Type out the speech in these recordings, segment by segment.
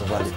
Рвали.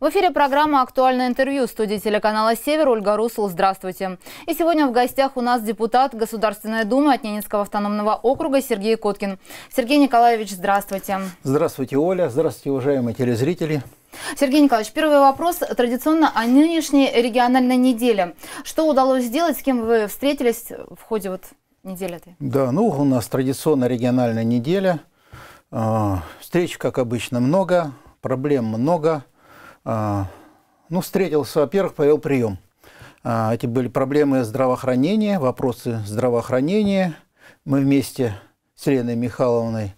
В эфире программа «Актуальное интервью» в студии телеканала «Север» Ольга Русул. Здравствуйте. И сегодня в гостях у нас депутат Государственной Думы от Ненецкого автономного округа Сергей Коткин. Сергей Николаевич, здравствуйте. Здравствуйте, Оля. Здравствуйте, уважаемые телезрители. Сергей Николаевич, первый вопрос традиционно о нынешней региональной неделе. Что удалось сделать, с кем вы встретились в ходе вот недели этой? Да, ну у нас традиционно региональная неделя. А, встреч, как обычно, много, проблем много – а, ну, встретился, во-первых, повел прием. А, эти были проблемы здравоохранения, вопросы здравоохранения. Мы вместе с Еленой Михайловной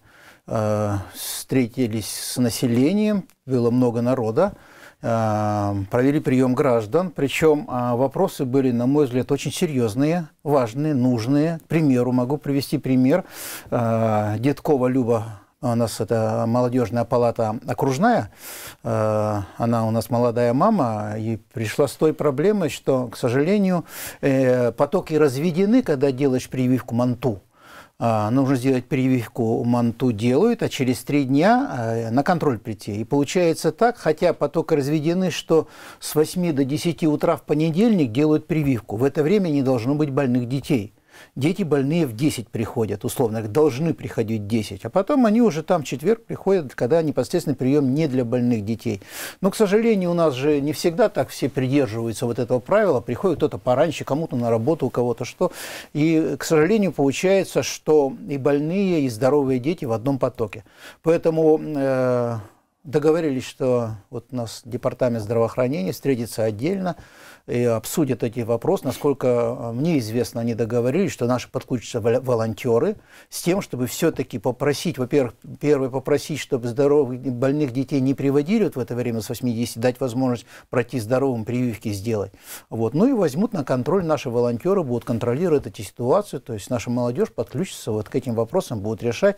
а, встретились с населением, было много народа, провели прием граждан, причем вопросы были, на мой взгляд, очень серьезные, важные, нужные. К примеру, могу привести пример Деткова Люба у нас это молодежная палата окружная, э, она у нас молодая мама, и пришла с той проблемой, что, к сожалению, э, потоки разведены, когда делаешь прививку манту. Э, нужно сделать прививку манту делают, а через три дня на контроль прийти. И получается так, хотя потоки разведены, что с 8 до 10 утра в понедельник делают прививку. В это время не должно быть больных детей дети больные в 10 приходят, условно, должны приходить 10, а потом они уже там в четверг приходят, когда непосредственно прием не для больных детей. Но, к сожалению, у нас же не всегда так все придерживаются вот этого правила, приходит кто-то пораньше, кому-то на работу, у кого-то что. И, к сожалению, получается, что и больные, и здоровые дети в одном потоке. Поэтому... Э договорились, что вот у нас департамент здравоохранения встретится отдельно и обсудят эти вопросы. Насколько э, мне известно, они договорились, что наши подключатся волонтеры с тем, чтобы все-таки попросить, во-первых, первое попросить, чтобы здоровых, больных детей не приводили вот в это время с 80, дать возможность пройти здоровым прививки сделать. Вот. Ну и возьмут на контроль наши волонтеры, будут контролировать эти ситуации, то есть наша молодежь подключится вот к этим вопросам, будут решать.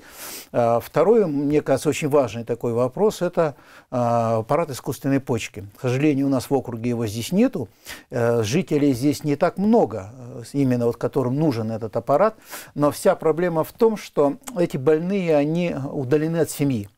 А, Второе, мне кажется, очень важный такой вопрос, это а, аппарат искусственной почки. К сожалению, у нас в округе его здесь нету. Э, жителей здесь не так много, э, именно вот которым нужен этот аппарат, но вся проблема в том, что эти больные, они удалены от семьи.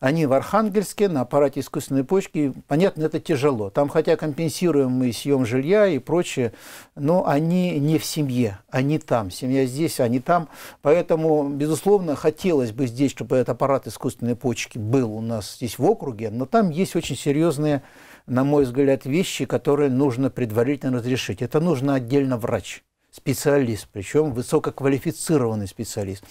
Они в Архангельске на аппарате искусственной почки, понятно, это тяжело. Там хотя компенсируем мы съем жилья и прочее, но они не в семье, они там. Семья здесь, они там. Поэтому, безусловно, хотелось бы здесь, чтобы этот аппарат искусственной почки был у нас здесь в округе, но там есть очень серьезные на мой взгляд, вещи, которые нужно предварительно разрешить. Это нужно отдельно врач специалист, причем высококвалифицированный специалист.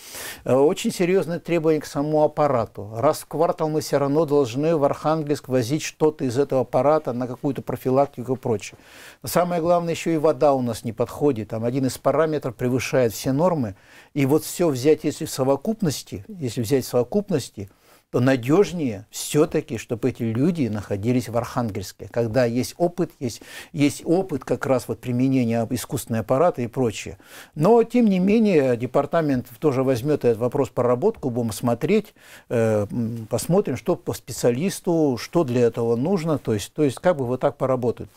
Э, очень серьезное требование к самому аппарату. Раз в квартал мы все равно должны в Архангельск возить что-то из этого аппарата на какую-то профилактику и прочее. Но самое главное, еще и вода у нас не подходит. Там один из параметров превышает все нормы. И вот все взять, если в совокупности, если взять в совокупности – то надежнее все-таки, чтобы эти люди находились в Архангельске, когда есть опыт, есть, есть опыт как раз вот применения искусственного аппарата и прочее. Но, тем не менее, департамент тоже возьмет этот вопрос проработку, будем смотреть, э, посмотрим, что по специалисту, что для этого нужно, то есть, то есть как бы вот так поработать.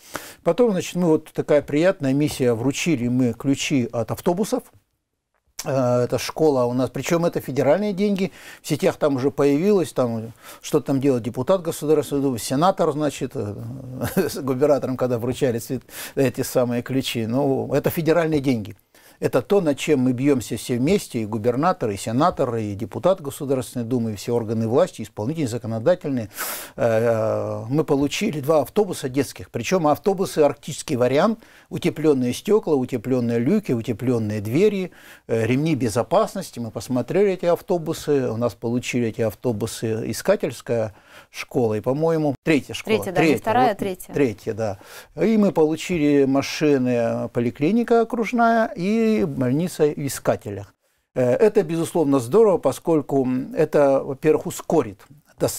Потом, значит, мы ну вот такая приятная миссия, вручили мы ключи от автобусов, Э, эта школа у нас, причем это федеральные деньги, в сетях там уже появилось, там что там делал депутат Государственной Думы, сенатор, значит, э, с губернатором, когда вручали эти самые ключи, ну, это федеральные деньги. Это то, над чем мы бьемся все вместе, и губернаторы, и сенаторы, и депутат Государственной Думы, и все органы власти, исполнительные, законодательные. Э, э, мы получили два автобуса детских, причем автобусы арктический вариант, утепленные стекла, утепленные люки, утепленные двери, э, ремни безопасности. Мы посмотрели эти автобусы, у нас получили эти автобусы искательская школой, по-моему, третья школа. Третья, да, третья, вторая, вот, третья. Третья, да. И мы получили машины поликлиника окружная и больница искателя. Э, это, безусловно, здорово, поскольку это, во-первых, ускорит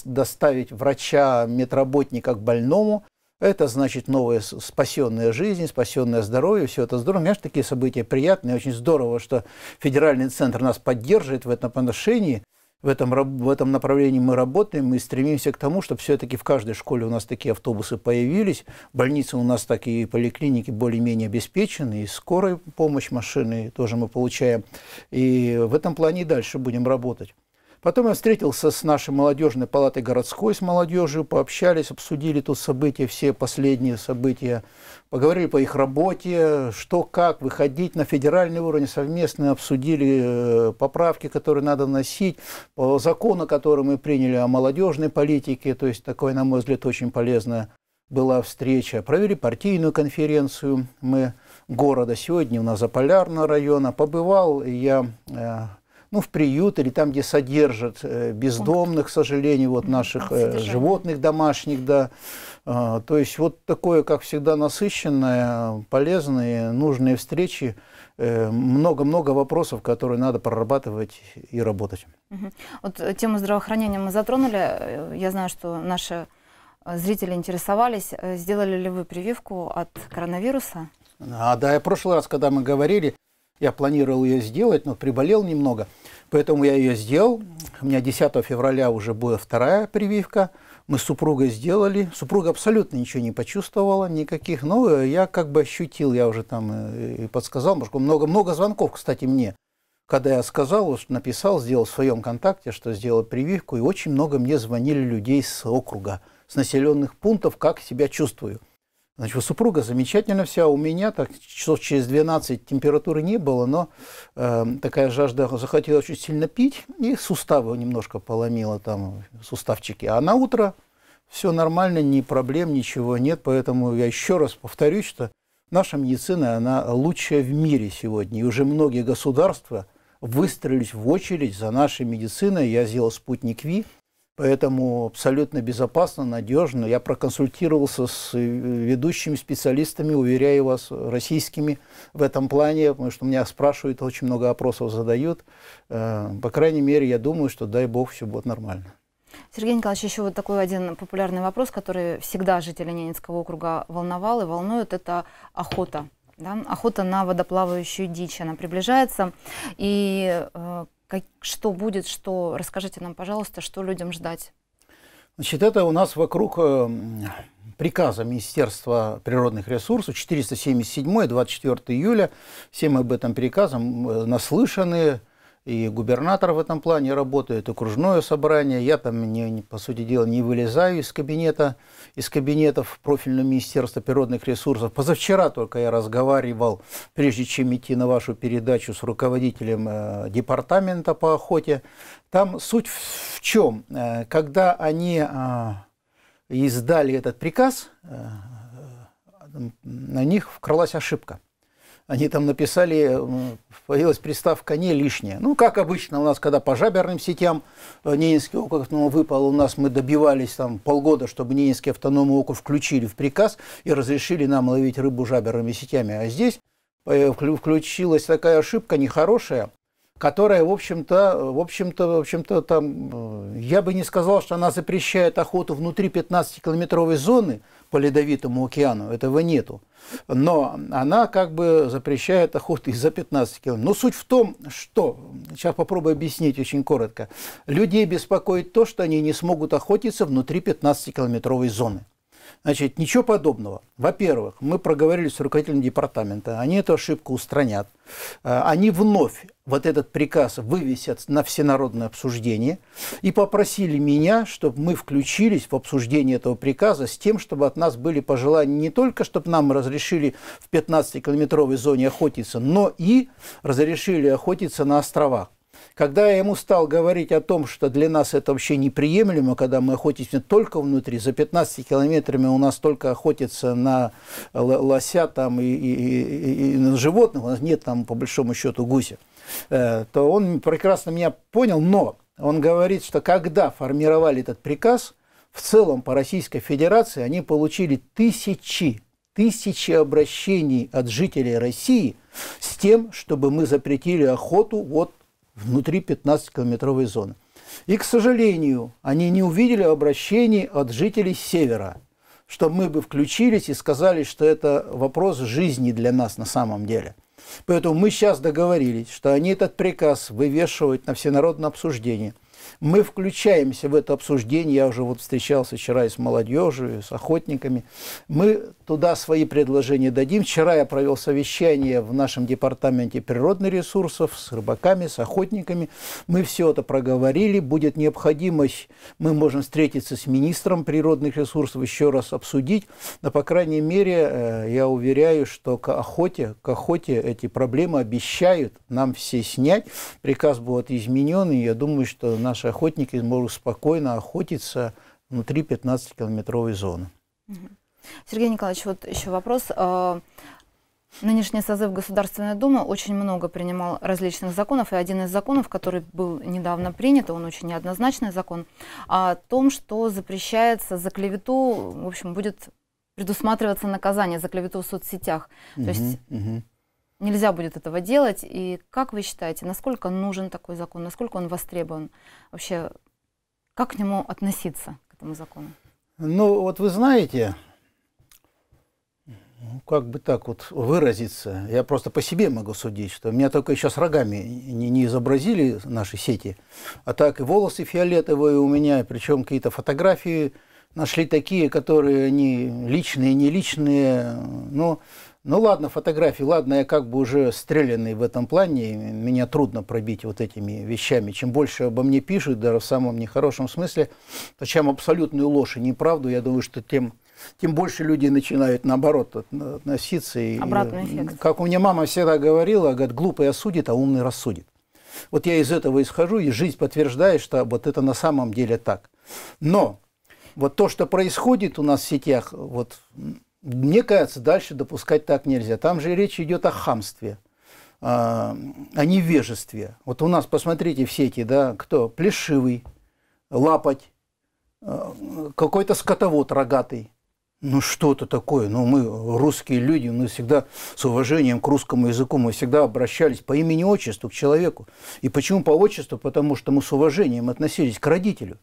доставить врача, медработника к больному. Это значит новая спасенная жизнь, спасенное здоровье, все это здорово. Конечно, такие события приятные, очень здорово, что федеральный центр нас поддерживает в этом отношении в этом, в этом направлении мы работаем, мы стремимся к тому, чтобы все-таки в каждой школе у нас такие автобусы появились, больницы у нас такие поликлиники более-менее обеспечены, и скорая помощь машины тоже мы получаем. И в этом плане и дальше будем работать. Потом я встретился с нашей молодежной палатой городской, с молодежью, пообщались, обсудили тут события, все последние события, поговорили по их работе, что, как выходить на федеральный уровень, совместно обсудили э, поправки, которые надо носить, по закону, который мы приняли о молодежной политике, то есть такое, на мой взгляд, очень полезная была встреча. Провели партийную конференцию мы города сегодня, у нас Заполярного района. Побывал я э, ну, в приют или там, где содержат э, бездомных, к сожалению, вот наших э, животных домашних, да. А, то есть вот такое, как всегда, насыщенное, полезные, нужные встречи, э, много-много вопросов, которые надо прорабатывать и работать. Угу. Вот тему здравоохранения мы затронули. Я знаю, что наши зрители интересовались, сделали ли вы прививку от коронавируса? А, да, я в прошлый раз, когда мы говорили, я планировал ее сделать, но приболел немного. Поэтому я ее сделал. У меня 10 февраля уже была вторая прививка. Мы с супругой сделали. Супруга абсолютно ничего не почувствовала, никаких. Но ну, э, я как бы ощутил, я уже там э, и подсказал. Много-много звонков, кстати, мне. Когда я сказал, написал, сделал в своем контакте, что сделал прививку, и очень много мне звонили людей с округа, с населенных пунктов, как себя чувствую. Значит, супруга замечательно вся, у меня так часов через 12 температуры не было, но э, такая жажда захотела очень сильно пить, и суставы немножко поломила там, суставчики. А на утро все нормально, ни проблем, ничего нет, поэтому я еще раз повторюсь, что наша медицина, она лучшая в мире сегодня, и уже многие государства выстроились в очередь за нашей медициной. Я сделал спутник ВИ, Поэтому абсолютно безопасно, надежно. Я проконсультировался с э, ведущими специалистами, уверяю вас, российскими в этом плане, потому что меня спрашивают, очень много опросов задают. Э, по крайней мере, я думаю, что, дай бог, все будет нормально. Сергей Николаевич, еще вот такой один популярный вопрос, который всегда жители Ненецкого округа волновал и волнует, это охота. Да? Охота на водоплавающую дичь, она приближается. И э, как, что будет, что расскажите нам, пожалуйста, что людям ждать? Значит, это у нас вокруг эм, приказа Министерства природных ресурсов 477 24 июля. Все мы об этом приказом э, наслышаны, и губернатор в этом плане работает, окружное собрание. Я там, не, по сути дела, не вылезаю из кабинета, из кабинетов профильного министерства природных ресурсов. Позавчера только я разговаривал, прежде чем идти на вашу передачу, с руководителем э, департамента по охоте. Там суть в чем? Э, когда они э, издали этот приказ, на них вкралась ошибка они там написали, э, появилась приставка «не» лишняя. Ну, как обычно у нас, когда по жаберным сетям э, Ненецкий округ ну, выпал, у нас мы добивались там полгода, чтобы Ненецкий автономный округ включили в приказ и разрешили нам ловить рыбу жаберными сетями. А здесь э, включилась такая ошибка нехорошая, которая, в общем-то, в общем-то, в общем-то, там, я бы не сказал, что она запрещает охоту внутри 15-километровой зоны, по Ледовитому океану, этого нету. Но она как бы запрещает охоту из-за 15 километров. Но суть в том, что, сейчас попробую объяснить очень коротко, людей беспокоит то, что они не смогут охотиться внутри 15-километровой зоны. Значит, ничего подобного. Во-первых, мы проговорили с руководителем департамента, они эту ошибку устранят. Э, они вновь вот этот приказ вывесят на всенародное обсуждение и попросили меня, чтобы мы включились в обсуждение этого приказа с тем, чтобы от нас были пожелания не только, чтобы нам разрешили в 15-километровой зоне охотиться, но и разрешили охотиться на островах. Когда я ему стал говорить о том, что для нас это вообще неприемлемо, когда мы охотимся только внутри, за 15 километрами у нас только охотятся на лося там, и, и, и, и на животных, у нас нет там по большому счету гуся. Э, то он прекрасно меня понял, но он говорит, что когда формировали этот приказ, в целом по Российской Федерации они получили тысячи, тысячи обращений от жителей России с тем, чтобы мы запретили охоту вот внутри 15-километровой зоны. И, к сожалению, они не увидели обращений от жителей севера, чтобы мы бы включились и сказали, что это вопрос жизни для нас на самом деле – Поэтому мы сейчас договорились, что они этот приказ вывешивают на всенародное обсуждение – мы включаемся в это обсуждение. Я уже вот встречался вчера и с молодежью, и с охотниками. Мы туда свои предложения дадим. Вчера я провел совещание в нашем департаменте природных ресурсов с рыбаками, с охотниками. Мы все это проговорили. Будет необходимость, мы можем встретиться с министром природных ресурсов, еще раз обсудить. Но, по крайней мере, э, я уверяю, что к охоте, к охоте эти проблемы обещают нам все снять. Приказ будет изменен, и я думаю, что наша наши охотники могут спокойно охотиться внутри 15-километровой зоны. Сергей Николаевич, вот еще вопрос. А, нынешний созыв Государственной Думы очень много принимал различных законов, и один из законов, который был недавно принят, он очень неоднозначный закон, о том, что запрещается за клевету, в общем, будет предусматриваться наказание за клевету в соцсетях. Угу, есть угу нельзя будет этого делать. И как вы считаете, насколько нужен такой закон, насколько он востребован? Вообще, как к нему относиться, к этому закону? Ну, вот вы знаете, ну, как бы так вот выразиться, я просто по себе могу судить, что меня только еще с рогами не, не изобразили наши сети, а так и волосы фиолетовые у меня, причем какие-то фотографии нашли такие, которые они личные, не личные, но ну, ну ладно, фотографии, ладно, я как бы уже стрелянный в этом плане, меня трудно пробить вот этими вещами. Чем больше обо мне пишут, даже в самом нехорошем смысле, то чем абсолютную ложь и неправду, я думаю, что тем, тем больше люди начинают, наоборот, относиться. И, э, эффект. Как у меня мама всегда говорила, говорит, глупый осудит, а умный рассудит. Вот я из этого исхожу, и жизнь подтверждает, что вот это на самом деле так. Но вот то, что происходит у нас в сетях, вот мне кажется, дальше допускать так нельзя. Там же речь идет о хамстве, а, о невежестве. Вот у нас, посмотрите, все эти, да, кто? Плешивый, лапоть, а, какой-то скотовод рогатый ну что-то такое, ну мы русские люди, мы всегда с уважением к русскому языку, мы всегда обращались по имени отчеству к человеку. И почему по отчеству? Потому что мы с уважением относились к родителю.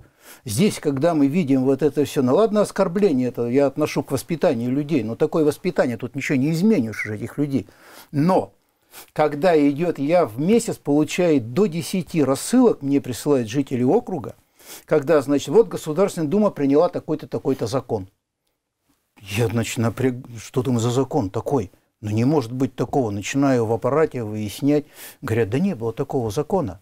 Здесь, когда мы видим вот это все, ну ладно, оскорбление, это я отношу к воспитанию людей, но такое воспитание, тут ничего не изменишь уже этих людей. Но когда идет, я в месяц получаю до 10 рассылок, мне присылают жители округа, когда, значит, вот Государственная Дума приняла такой-то, такой-то закон – я, значит, напряг... Что там за закон такой? Ну, не может быть такого. Начинаю в аппарате выяснять. Говорят, да не было такого закона.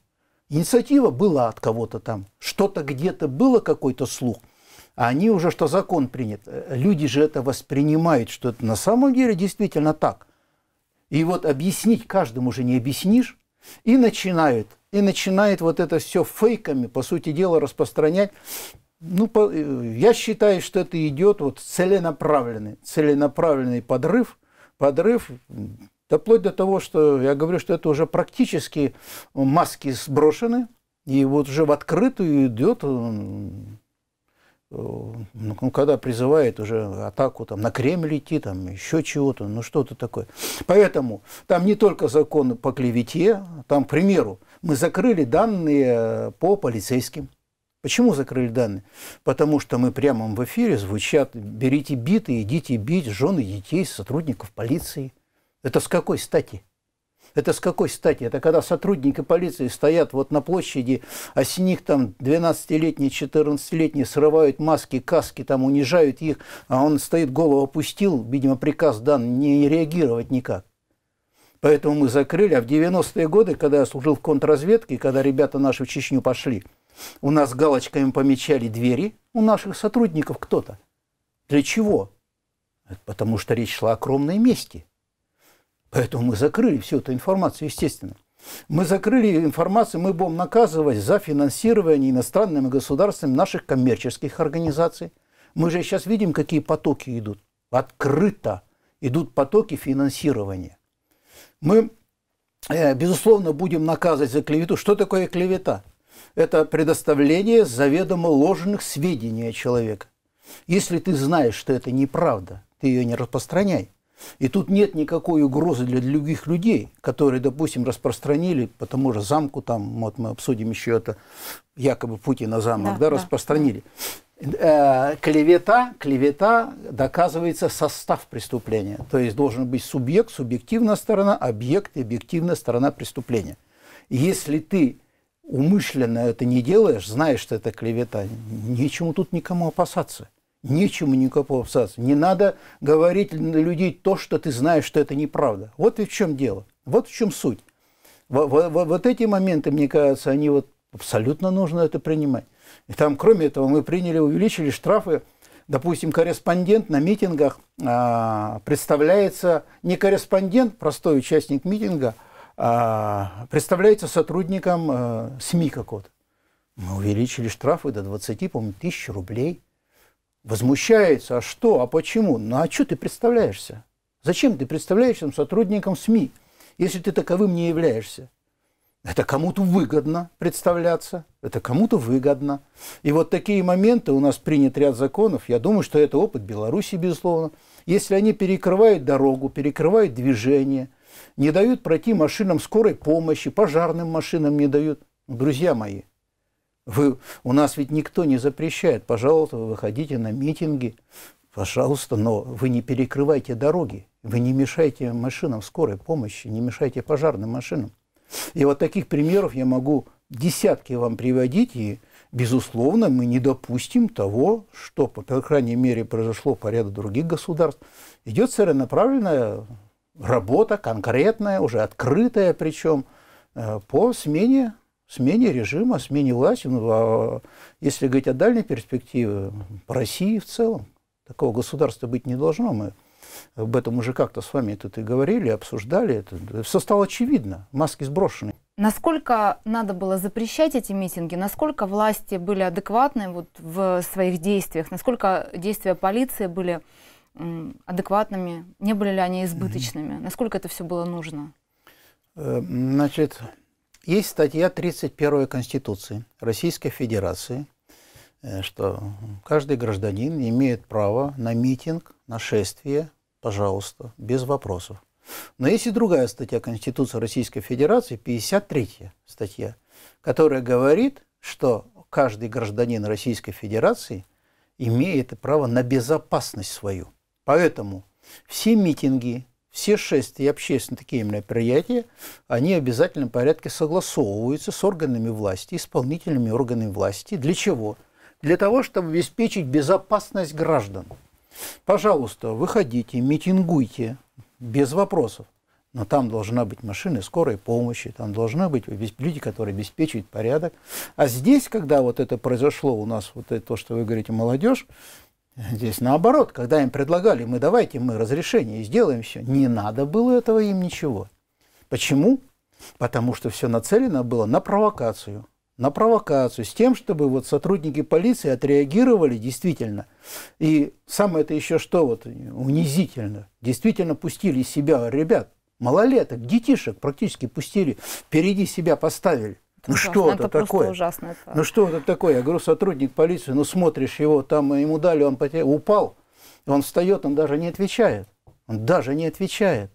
Инициатива была от кого-то там. Что-то где-то было, какой-то слух. А они уже, что закон принят. Э, люди же это воспринимают, что это на самом деле действительно так. И вот объяснить каждому же не объяснишь. И начинают, и начинает вот это все фейками, по сути дела, распространять ну, по, э, я считаю, что это идет вот целенаправленный, целенаправленный подрыв, подрыв, да вплоть до того, что я говорю, что это уже практически маски сброшены, и вот уже в открытую идет, э, э, ну, ну, когда призывает уже атаку там, на Кремль идти, там еще чего-то, ну что-то такое. Поэтому там не только закон по клевете, там, к примеру, мы закрыли данные по полицейским, Почему закрыли данные? Потому что мы прямо в эфире звучат «берите биты, идите бить жены, детей, сотрудников полиции». Это с какой стати? Это с какой стати? Это когда сотрудники полиции стоят вот на площади, а с них там 12-летние, 14-летние срывают маски, каски, там унижают их, а он стоит, голову опустил, видимо, приказ дан не реагировать никак. Поэтому мы закрыли. А в 90-е годы, когда я служил в контрразведке, когда ребята наши в Чечню пошли – у нас галочками помечали двери у наших сотрудников кто-то. Для чего? Потому что речь шла о огромной мести. Поэтому мы закрыли всю эту информацию, естественно. Мы закрыли информацию, мы будем наказывать за финансирование иностранными государствами наших коммерческих организаций. Мы же сейчас видим, какие потоки идут. Открыто идут потоки финансирования. Мы, э, безусловно, будем наказывать за клевету. Что такое клевета? это предоставление заведомо ложных сведений о человеке. Если ты знаешь, что это неправда, ты ее не распространяй. И тут нет никакой угрозы для других людей, которые, допустим, распространили потому что замку, там, вот мы обсудим еще это, якобы Путина замок, да, да, да. распространили. Э, клевета, клевета доказывается состав преступления. То есть должен быть субъект, субъективная сторона, объект, объективная сторона преступления. Если ты умышленно это не делаешь, знаешь, что это клевета, нечему тут никому опасаться. Нечему никому опасаться. Не надо говорить на людей то, что ты знаешь, что это неправда. Вот и в чем дело. Вот в чем суть. Вот эти моменты, мне кажется, они вот абсолютно нужно это принимать. И там, кроме этого, мы приняли, увеличили штрафы. Допустим, корреспондент на митингах а, представляется не корреспондент, простой участник митинга – а, представляется сотрудником э, СМИ какого-то. Мы увеличили штрафы до 20, по-моему, тысяч рублей. Возмущается, а что, а почему? Ну а что ты представляешься? Зачем ты представляешься сотрудником СМИ, если ты таковым не являешься? Это кому-то выгодно представляться, это кому-то выгодно. И вот такие моменты у нас принят ряд законов. Я думаю, что это опыт Беларуси, безусловно. Если они перекрывают дорогу, перекрывают движение – не дают пройти машинам скорой помощи, пожарным машинам не дают. Друзья мои, вы, у нас ведь никто не запрещает. Пожалуйста, вы выходите на митинги, пожалуйста, но вы не перекрывайте дороги, вы не мешайте машинам скорой помощи, не мешайте пожарным машинам. И вот таких примеров я могу десятки вам приводить, и, безусловно, мы не допустим того, что, по крайней мере, произошло по ряду других государств. Идет целенаправленная работа конкретная, уже открытая причем, э, по смене, смене режима, смене власти. Ну, а если говорить о дальней перспективе, по России в целом, такого государства быть не должно. Мы об этом уже как-то с вами тут и говорили, обсуждали. Это, все стало очевидно, маски сброшены. Насколько надо было запрещать эти митинги? Насколько власти были адекватны вот в своих действиях? Насколько действия полиции были адекватными, не были ли они избыточными, насколько это все было нужно? Э, значит, есть статья 31 Конституции Российской Федерации, э, что каждый гражданин имеет право на митинг, на шествие, пожалуйста, без вопросов. Но есть и другая статья Конституции Российской Федерации, 53 статья, которая говорит, что каждый гражданин Российской Федерации имеет право на безопасность свою – Поэтому все митинги, все шествия и общественные такие мероприятия, они обязательно в порядке согласовываются с органами власти, исполнительными органами власти. Для чего? Для того, чтобы обеспечить безопасность граждан. Пожалуйста, выходите, митингуйте, без вопросов. Но там должна быть машина скорой помощи, там должны быть люди, которые обеспечивают порядок. А здесь, когда вот это произошло у нас, вот это то, что вы говорите, молодежь, Здесь наоборот, когда им предлагали, мы давайте мы разрешение и сделаем все, не надо было этого им ничего. Почему? Потому что все нацелено было на провокацию. На провокацию, с тем, чтобы вот сотрудники полиции отреагировали действительно. И самое это еще что вот унизительно. Действительно пустили из себя ребят, малолеток, детишек практически пустили, впереди себя поставили. Это ну ужасно. что это, это такое? Ужасно, это... Ну что это такое? Я говорю, сотрудник полиции, ну смотришь его, там ему дали, он потерял, упал, он встает, он даже не отвечает. Он даже не отвечает.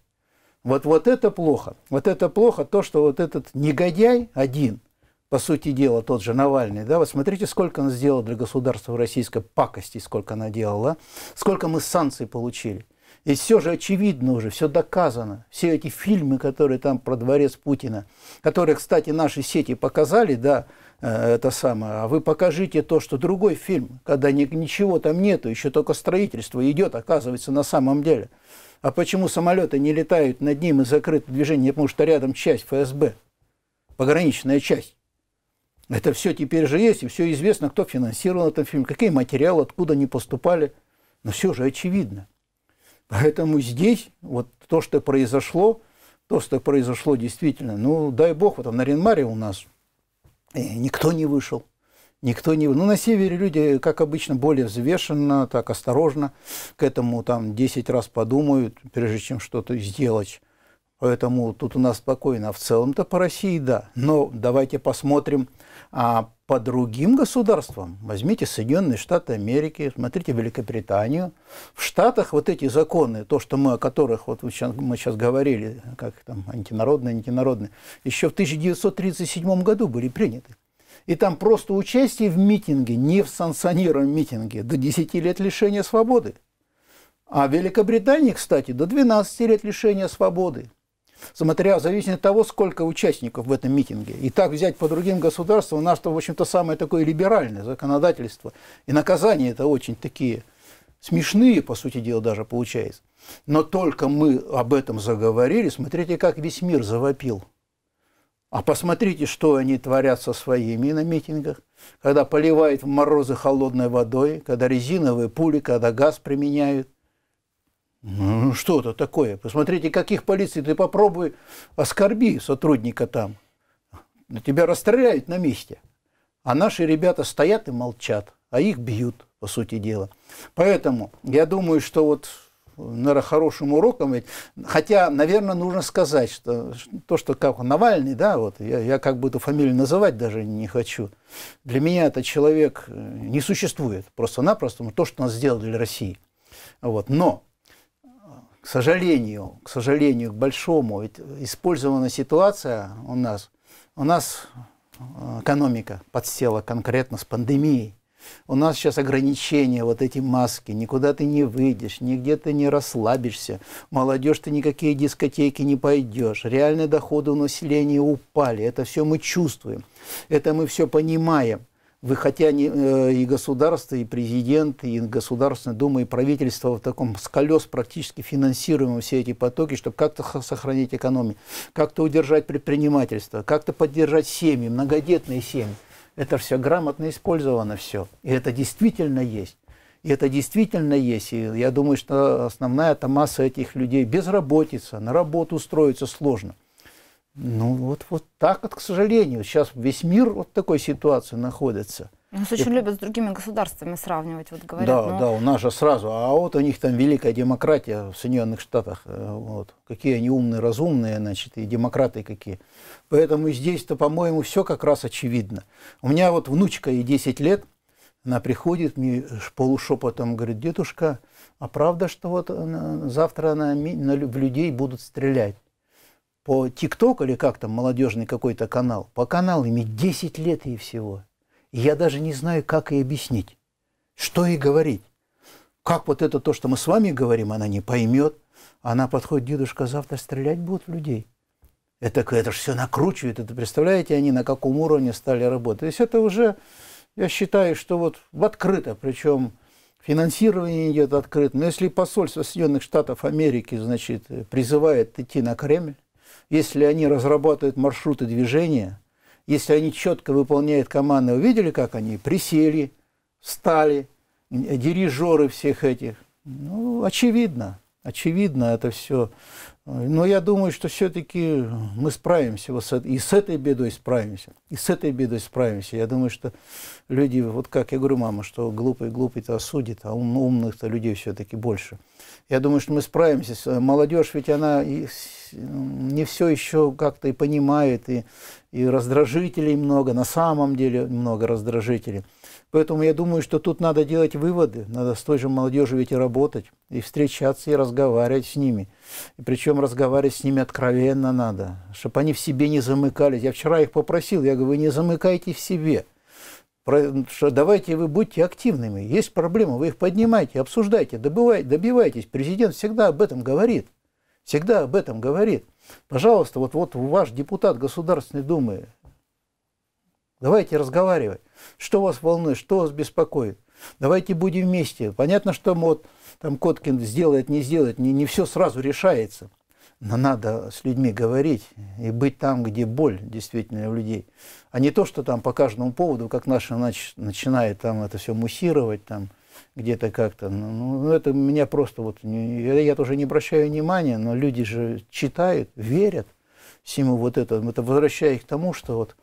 Вот, вот это плохо. Вот это плохо то, что вот этот негодяй один, по сути дела, тот же Навальный, да, вот смотрите, сколько он сделал для государства российской пакости, сколько она делала, сколько мы санкций получили. И все же очевидно уже, все доказано. Все эти фильмы, которые там про дворец Путина, которые, кстати, наши сети показали, да, э, это самое, а вы покажите то, что другой фильм, когда ни, ничего там нету, еще только строительство идет, оказывается, на самом деле. А почему самолеты не летают над ним и закрыто движение? Потому что рядом часть ФСБ, пограничная часть. Это все теперь же есть, и все известно, кто финансировал этот фильм, какие материалы, откуда они поступали. Но все же очевидно. Поэтому здесь вот то, что произошло, то, что произошло действительно, ну, дай бог, вот на Наринмаре у нас э, никто не вышел, никто не... Ну, на севере люди, как обычно, более взвешенно, так осторожно к этому там 10 раз подумают, прежде чем что-то сделать. Поэтому тут у нас спокойно. А в целом-то по России, да. Но давайте посмотрим, а по другим государствам, возьмите Соединенные Штаты Америки, смотрите Великобританию, в Штатах вот эти законы, то, что мы, о которых вот мы сейчас, мы сейчас говорили, как там антинародные, антинародные, еще в 1937 году были приняты. И там просто участие в митинге, не в санкционированном митинге, до 10 лет лишения свободы. А в Великобритании, кстати, до 12 лет лишения свободы смотря зависит от того, сколько участников в этом митинге. И так взять по другим государствам, у нас-то, в общем-то, самое такое либеральное законодательство. И наказания это очень такие смешные, по сути дела, даже получается. Но только мы об этом заговорили, смотрите, как весь мир завопил. А посмотрите, что они творят со своими на митингах, когда поливают в морозы холодной водой, когда резиновые пули, когда газ применяют ну, что то такое? Посмотрите, каких полиций ты попробуй оскорби сотрудника там. Тебя расстреляют на месте. А наши ребята стоят и молчат, а их бьют, по сути дела. Поэтому я думаю, что вот наверное, хорошим уроком. Ведь, хотя, наверное, нужно сказать, что то, что как Навальный, да, вот я, я как бы эту фамилию называть даже не хочу. Для меня этот человек э, не существует просто-напросто, ну, то, что он сделал для России. Вот. Но к сожалению, к сожалению, к большому, ведь использована ситуация у нас, у нас э, экономика подсела конкретно с пандемией. У нас сейчас ограничения, вот эти маски, никуда ты не выйдешь, нигде ты не расслабишься, молодежь ты никакие дискотеки не пойдешь, реальные доходы у населения упали, это все мы чувствуем, это мы все понимаем – вы хотя не, э, и государство, и президент, и Государственная Дума, и правительство в таком с колес практически финансируем все эти потоки, чтобы как-то сохранить экономику, как-то удержать предпринимательство, как-то поддержать семьи, многодетные семьи. Это все грамотно использовано все. И это действительно есть. И это действительно есть. И я думаю, что основная это масса этих людей безработица, на работу устроиться сложно. Ну, вот, вот так вот, к сожалению. Сейчас весь мир вот в такой ситуации находится. нас очень любят с другими государствами сравнивать, вот говорят. Да, ну... да, у нас же сразу. А вот у них там великая демократия в Соединенных Штатах. Э, вот. Какие они умные, разумные, значит, и демократы какие. Поэтому здесь-то, по-моему, все как раз очевидно. У меня вот внучка ей 10 лет, она приходит мне полушепотом, говорит, дедушка, а правда, что вот э, завтра на, на, на, в людей будут стрелять? по ТикТок или как там, молодежный какой-то канал, по каналами 10 лет и всего. И я даже не знаю, как и объяснить, что и говорить. Как вот это то, что мы с вами говорим, она не поймет. Она подходит, дедушка, завтра стрелять будут людей. Это, это же все накручивает. Это представляете, они на каком уровне стали работать. То есть это уже, я считаю, что вот в открыто, причем финансирование идет открыто. Но если посольство Соединенных Штатов Америки, значит, призывает идти на Кремль, если они разрабатывают маршруты движения, если они четко выполняют команды, увидели как они присели, встали, дирижеры всех этих, ну, очевидно, очевидно, это все но я думаю, что все-таки мы справимся, и с этой бедой справимся, и с этой бедой справимся. Я думаю, что люди, вот как я говорю, мама, что глупый глупый-то осудит, а ум, умных-то людей все-таки больше. Я думаю, что мы справимся. Молодежь ведь она не все еще как-то и понимает, и, и раздражителей много, на самом деле много раздражителей. Поэтому я думаю, что тут надо делать выводы, надо с той же молодежью ведь и работать, и встречаться, и разговаривать с ними. И причем разговаривать с ними откровенно надо, чтобы они в себе не замыкались. Я вчера их попросил, я говорю, вы не замыкайте в себе. Давайте вы будьте активными. Есть проблемы, вы их поднимайте, обсуждайте, добивайте, добивайтесь. Президент всегда об этом говорит. Всегда об этом говорит. Пожалуйста, вот, вот ваш депутат Государственной Думы, Давайте разговаривать. Что вас волнует, что вас беспокоит? Давайте будем вместе. Понятно, что вот, там Коткин сделает, не сделает, не, не все сразу решается. Но надо с людьми говорить и быть там, где боль действительно у людей. А не то, что там по каждому поводу, как наши нач- начинает там это все муссировать, там где-то как-то. Ну, ну, ну это меня просто вот, я, я тоже не обращаю внимания, но люди же читают, верят всему вот этому. Это возвращая их к тому, что вот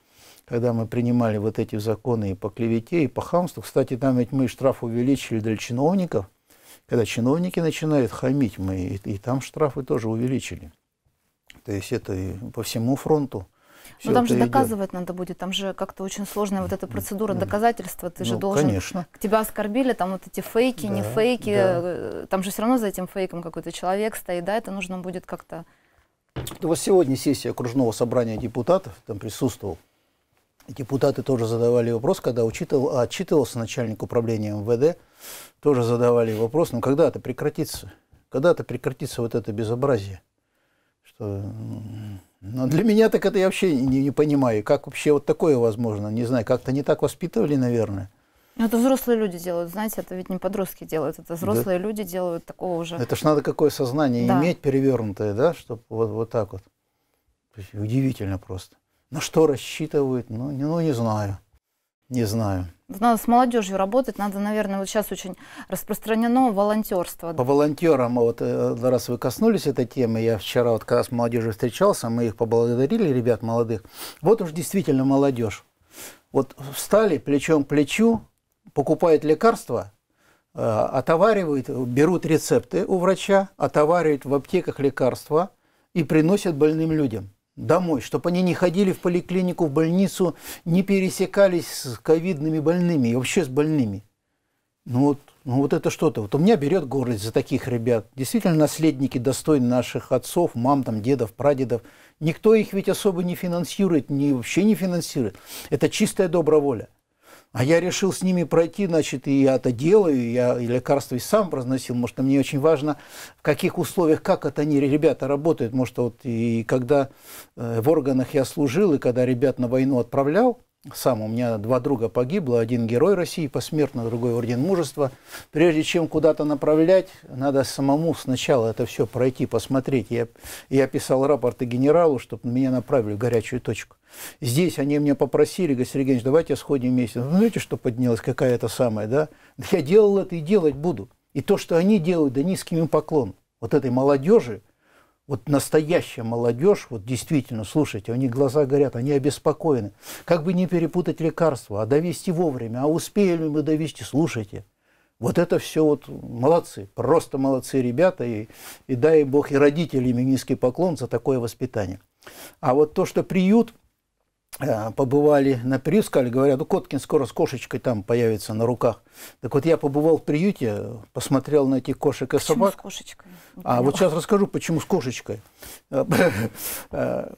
когда мы принимали вот эти законы и по клевете, и по хамству. Кстати, там ведь мы штраф увеличили для чиновников. Когда чиновники начинают хамить, мы и, и там штрафы тоже увеличили. То есть это и по всему фронту. Но ну, там же доказывать идет. надо будет, там же как-то очень сложная вот эта процедура доказательства, ты ну, же должен... конечно. К Тебя оскорбили, там вот эти фейки, да, не фейки, да. Э, там же все равно за этим фейком какой-то человек стоит, да, это нужно будет как-то... Вот сегодня сессия окружного собрания депутатов, там присутствовал Депутаты тоже задавали вопрос, когда учитывал, отчитывался начальник управления МВД, тоже задавали вопрос, ну когда это прекратится? Когда это прекратится вот это безобразие? Что... Но ну, для меня так это я вообще не, не понимаю, как вообще вот такое возможно, не знаю, как-то не так воспитывали, наверное. Ну, это взрослые люди делают, знаете, это ведь не подростки делают, это взрослые да. люди делают такого уже. Это ж надо какое сознание да. иметь перевернутое, да, чтобы вот, вот так вот. удивительно просто. На что рассчитывают? Ну, не, ну, не знаю. Не знаю. Надо с молодежью работать, надо, наверное, вот сейчас очень распространено волонтерство. По волонтерам, вот э, раз вы коснулись этой темы, я вчера вот когда с молодежью встречался, мы их поблагодарили, ребят молодых. Вот уж действительно молодежь. Вот встали плечом к плечу, покупают лекарства, э, отоваривают, берут рецепты у врача, отоваривают в аптеках лекарства и приносят больным людям домой, чтобы они не ходили в поликлинику, в больницу, не пересекались с ковидными больными и вообще с больными. Ну вот, ну вот это что-то. Вот у меня берет гордость за таких ребят. Действительно, наследники достойны наших отцов, мам, там, дедов, прадедов. Никто их ведь особо не финансирует, не, вообще не финансирует. Это чистая добровольная. А я решил с ними пройти, значит, и я это делаю, я и лекарства и сам разносил. Может, мне очень важно, в каких условиях, как это они, ребята, работают. Может, вот и когда э, в органах я служил, и когда ребят на войну отправлял, сам. У меня два друга погибло, один герой России посмертно, другой орден мужества. Прежде чем куда-то направлять, надо самому сначала это все пройти, посмотреть. Я, я писал рапорты генералу, чтобы меня направили в горячую точку. Здесь они меня попросили, говорят, Сергей Ильич, давайте сходим вместе. Ну, знаете, что поднялось? какая-то самая, да? Я делал это и делать буду. И то, что они делают, да низким им поклон. Вот этой молодежи – вот настоящая молодежь, вот действительно, слушайте, у них глаза горят, они обеспокоены. Как бы не перепутать лекарства, а довести вовремя, а успели ли мы довести, слушайте. Вот это все вот молодцы, просто молодцы ребята, и, и дай бог и родителям и низкий поклон за такое воспитание. А вот то, что приют – Э, побывали на приют, сказали, говорят, ну, Коткин скоро с кошечкой там появится на руках. Так вот, я побывал в приюте, посмотрел на этих кошек и почему собак. с кошечкой? Ну, а вот сейчас расскажу, почему с кошечкой. Э, э,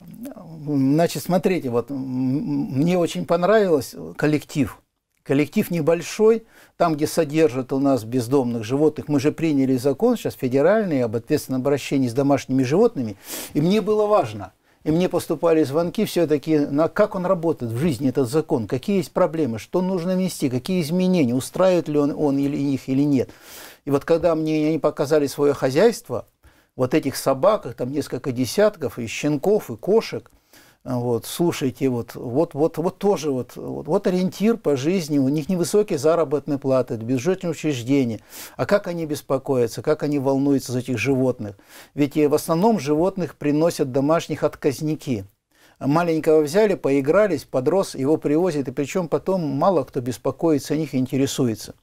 значит, смотрите, вот мне очень понравилось коллектив. Коллектив небольшой, там, где содержат у нас бездомных животных. Мы же приняли закон сейчас федеральный об ответственном обращении с домашними животными. И мне было важно, и мне поступали звонки все-таки, на как он работает в жизни, этот закон, какие есть проблемы, что нужно внести, какие изменения, устраивает ли он, он или их или нет. И вот когда мне они показали свое хозяйство, вот этих собак, там несколько десятков, и щенков, и кошек, вот, слушайте, вот, вот, вот, вот тоже вот, вот, вот ориентир по жизни, у них невысокие заработные платы, бюджетные учреждения. А как они беспокоятся, как они волнуются за этих животных? Ведь э, в основном животных приносят домашних отказники. Маленького взяли, поигрались, подрос, его привозят, и причем потом мало кто беспокоится о них и интересуется.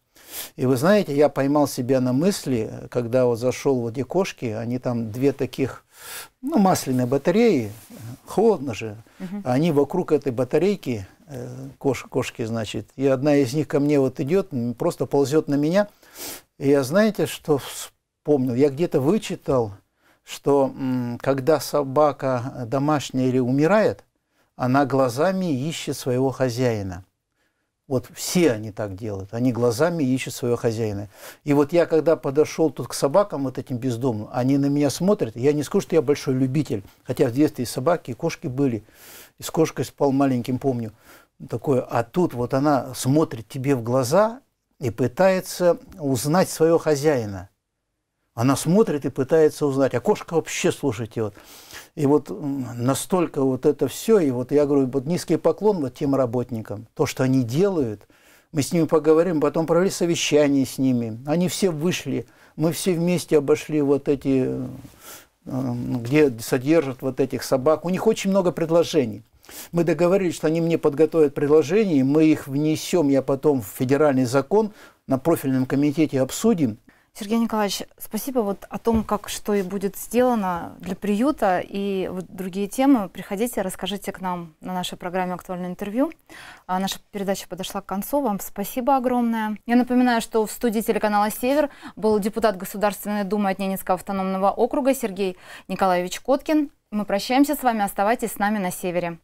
И вы знаете, я поймал себя на мысли, когда вот зашел в эти кошки, они там две таких, ну, масляные батареи, холодно же. Угу. Они вокруг этой батарейки, э, кош, кошки, значит, и одна из них ко мне вот идет, просто ползет на меня. И я, знаете, что вспомнил? Я где-то вычитал, что когда собака домашняя или умирает, она глазами ищет своего хозяина. Вот все они так делают. Они глазами ищут своего хозяина. И вот я, когда подошел тут к собакам, вот этим бездомным, они на меня смотрят. Я не скажу, что я большой любитель. Хотя в детстве и собаки, и кошки были. И с кошкой спал маленьким, помню. Такое. А тут вот она смотрит тебе в глаза и пытается узнать своего хозяина. Она смотрит и пытается узнать, а кошка вообще, слушайте, вот. И вот настолько вот это все, и вот я говорю, вот низкий поклон вот тем работникам, то, что они делают, мы с ними поговорим, потом провели совещание с ними, они все вышли, мы все вместе обошли вот эти, э, где содержат вот этих собак, у них очень много предложений. Мы договорились, что они мне подготовят предложения, мы их внесем, я потом в федеральный закон на профильном комитете обсудим. Сергей Николаевич, спасибо вот о том, как что и будет сделано для приюта и вот другие темы. Приходите, расскажите к нам на нашей программе «Актуальное интервью». А наша передача подошла к концу. Вам спасибо огромное. Я напоминаю, что в студии телеканала «Север» был депутат Государственной Думы от Ненецкого автономного округа Сергей Николаевич Коткин. Мы прощаемся с вами. Оставайтесь с нами на «Севере».